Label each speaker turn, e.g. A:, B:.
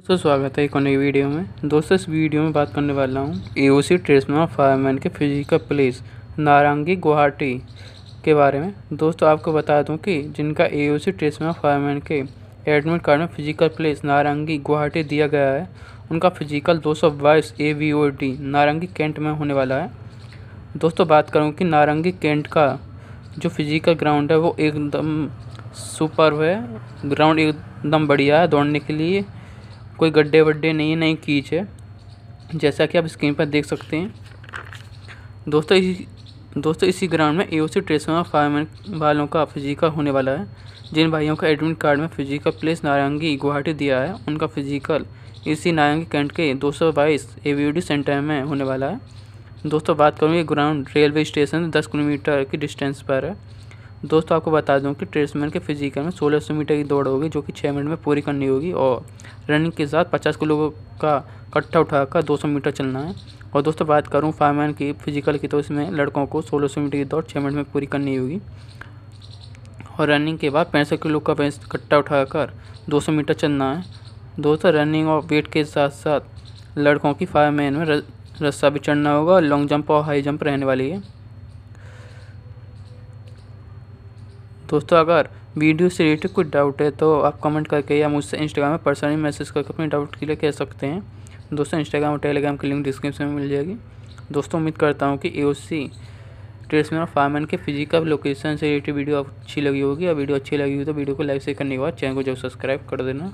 A: दोस्तों स्वागत है एक और नई वीडियो में दोस्तों इस वीडियो में बात करने वाला हूँ A O C tradesman fireman के फिजिकल प्लेस नारंगी गुवाहाटी के बारे में दोस्तों आपको बता दूं कि जिनका A O C tradesman fireman के एडमिट कार्ड में फिजिकल प्लेस नारंगी गुवाहाटी दिया गया है उनका फिजिकल दो सौ बाईस A V O D Narangi cantt में होने वाला है दोस्तों बात करूँ कि नारंगी कैंट का जो फिजिकल ग्राउंड है वो एकदम सुपर है ग्राउंड एकदम बढ़िया है दौड़ने के लिए कोई गड्ढे वड्ढे नहीं नई कीच है जैसा कि आप स्क्रीन पर देख सकते हैं दोस्तों इसी दोस्तों इसी ग्राउंड में ए ओ सी ट्रेसमा फायरमैन वालों का फिजिकल होने वाला है जिन भाइयों का एडमिट कार्ड में फिजिकल प्लेस नारंगी गुवाहाटी दिया है उनका फिजिकल इसी नारंगी कैंट के दो सौ बाईस ए सेंटर में होने वाला है दोस्तों बात करूँ ये ग्राउंड रेलवे स्टेशन दस किलोमीटर की डिस्टेंस पर है दोस्तों आपको बता दूं कि ट्रेसमैन के फिजिकल में सोलह सौ मीटर की दौड़ होगी जो कि छः मिनट में पूरी करनी होगी और रनिंग के साथ पचास किलो का कट्ठा उठाकर सौ मीटर चलना है और दोस्तों बात करूँ फाइव की फिजिकल की तो इसमें लड़कों को सोलह सौ मीटर की दौड़ छः मिनट में पूरी करनी होगी और रनिंग के बाद पैंसठ किलो का कट्टा उठाकर सौ मीटर चलना है दोस्तों रनिंग और वेट के साथ साथ लड़कों की फाइव मैन में रस्सा भी चढ़ना होगा लॉन्ग जंप और हाई जंप रहने वाली है दोस्तों अगर वीडियो से रिलेटेड कोई डाउट है तो आप कमेंट करके या मुझसे इंस्टाग्राम में पर्सनली मैसेज करके अपने डाउट क्लियर कह सकते हैं दोस्तों इंस्टाग्राम और टेलीग्राम की लिंक डिस्क्रिप्शन में मिल जाएगी दोस्तों उम्मीद करता हूँ कि ए ओ सी ट्रेड्समैन और फायरमैन के फिजिकल लोकेशन से रिलेटेड वीडियो अच्छी लगी होगी और वीडियो अच्छी लगी हो तो वीडियो को लाइक से करने के बाद चैनल को जरूर सब्सक्राइब कर देना